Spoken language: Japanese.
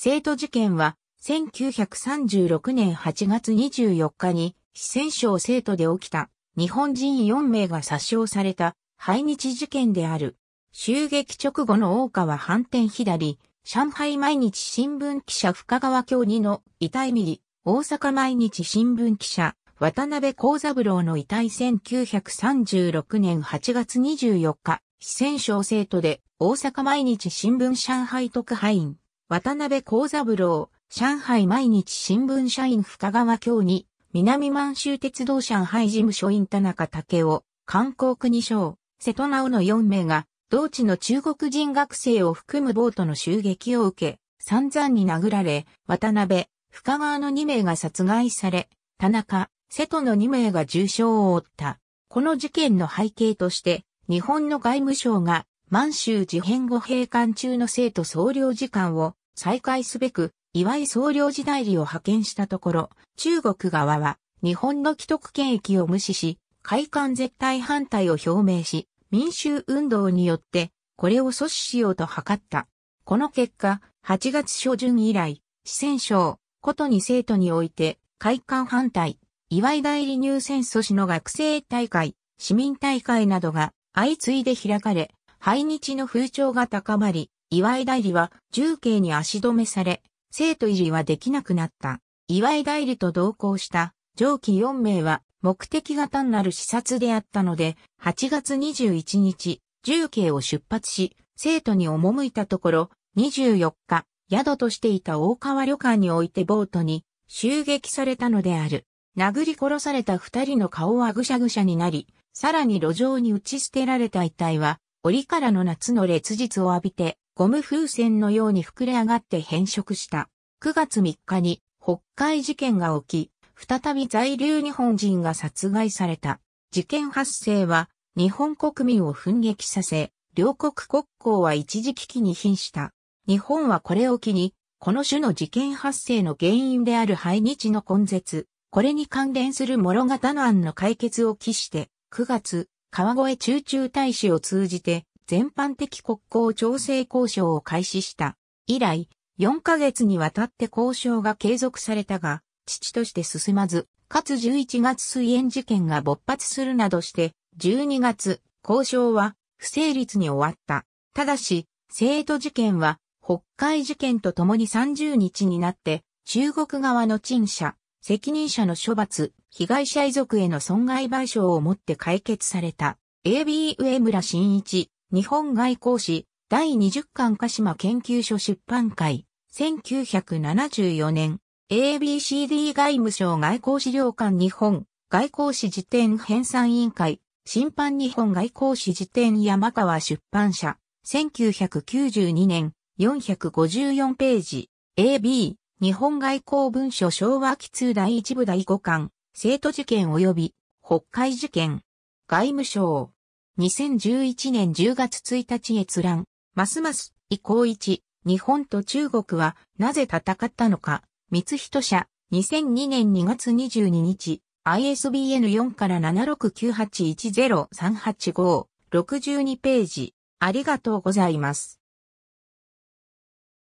生徒事件は、1936年8月24日に、四川省生徒で起きた、日本人4名が殺傷された、廃日事件である。襲撃直後の大川反転左、上海毎日新聞記者深川京二の遺体右、大阪毎日新聞記者渡辺幸三郎の遺体1936年8月24日、四川省生徒で大阪毎日新聞上海特派員渡辺幸三郎、上海毎日新聞社員深川京に、南満州鉄道上海事務所員田中武雄、韓国国省、瀬戸直の4名が、同地の中国人学生を含むボートの襲撃を受け、散々に殴られ、渡辺、深川の2名が殺害され、田中、瀬戸の2名が重傷を負った。この事件の背景として、日本の外務省が、満州事変後閉館中の生徒総領事館を再開すべく、岩井総領事代理を派遣したところ、中国側は日本の既得権益を無視し、開館絶対反対を表明し、民衆運動によってこれを阻止しようと図った。この結果、8月初旬以来、四川省、ことに生徒において、開館反対、岩井代理入選阻止の学生大会、市民大会などが相次いで開かれ、排日の風潮が高まり、岩井代理は重慶に足止めされ、生徒入りはできなくなった。岩井代理と同行した上記4名は目的が単なる視察であったので、8月21日、重慶を出発し、生徒に赴いたところ、24日、宿としていた大川旅館においてボートに襲撃されたのである。殴り殺された二人の顔はぐしゃぐしゃになり、さらに路上に打ち捨てられた遺体は、折からの夏の烈日を浴びて、ゴム風船のように膨れ上がって変色した。9月3日に北海事件が起き、再び在留日本人が殺害された。事件発生は日本国民を憤撃させ、両国国交は一時危機に瀕した。日本はこれを機に、この種の事件発生の原因である排日の根絶、これに関連する諸型の案の解決を期して、9月、川越中中大使を通じて、全般的国交調整交渉を開始した。以来、4ヶ月にわたって交渉が継続されたが、父として進まず、かつ11月水炎事件が勃発するなどして、12月、交渉は不成立に終わった。ただし、生徒事件は北海事件とともに30日になって、中国側の陳謝、責任者の処罰、被害者遺族への損害賠償をもって解決された。ABA 村新一、日本外交史第20巻鹿島研究所出版会1974年 ABCD 外務省外交資料館日本外交史辞典編纂委員会審判日本外交史辞典山川出版社1992年454ページ AB 日本外交文書昭和期通第1部第5巻生徒事件及び北海事件外務省2011年10月1日閲覧、ますます移行一、日本と中国はなぜ戦ったのか、三人社、2002年2月22日、ISBN4 から769810385、62ページ、ありがとうございます。